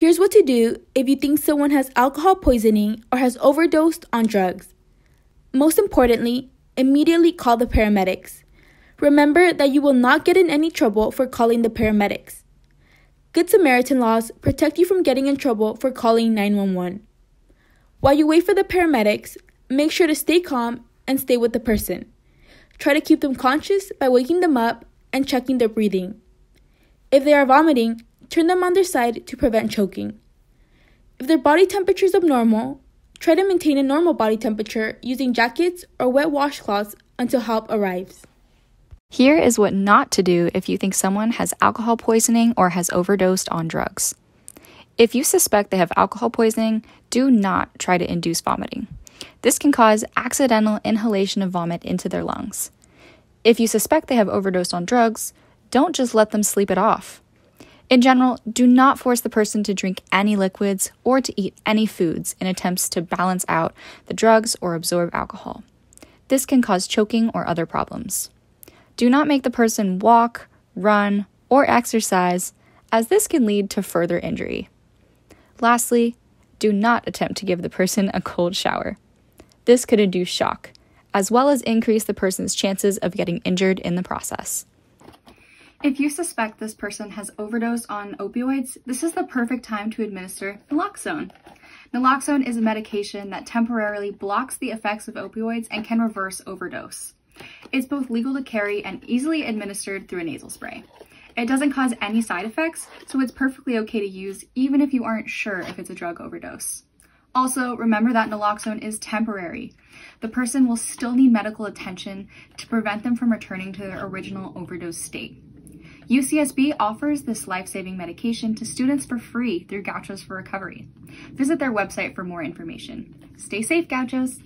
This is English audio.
Here's what to do if you think someone has alcohol poisoning or has overdosed on drugs. Most importantly, immediately call the paramedics. Remember that you will not get in any trouble for calling the paramedics. Good Samaritan laws protect you from getting in trouble for calling 911. While you wait for the paramedics, make sure to stay calm and stay with the person. Try to keep them conscious by waking them up and checking their breathing. If they are vomiting, turn them on their side to prevent choking. If their body temperature is abnormal, try to maintain a normal body temperature using jackets or wet washcloths until help arrives. Here is what not to do if you think someone has alcohol poisoning or has overdosed on drugs. If you suspect they have alcohol poisoning, do not try to induce vomiting. This can cause accidental inhalation of vomit into their lungs. If you suspect they have overdosed on drugs, don't just let them sleep it off. In general, do not force the person to drink any liquids or to eat any foods in attempts to balance out the drugs or absorb alcohol. This can cause choking or other problems. Do not make the person walk, run, or exercise, as this can lead to further injury. Lastly, do not attempt to give the person a cold shower. This could induce shock, as well as increase the person's chances of getting injured in the process. If you suspect this person has overdosed on opioids, this is the perfect time to administer naloxone. Naloxone is a medication that temporarily blocks the effects of opioids and can reverse overdose. It's both legal to carry and easily administered through a nasal spray. It doesn't cause any side effects, so it's perfectly okay to use even if you aren't sure if it's a drug overdose. Also, remember that naloxone is temporary. The person will still need medical attention to prevent them from returning to their original overdose state. UCSB offers this life-saving medication to students for free through Gauchos for Recovery. Visit their website for more information. Stay safe, Gauchos!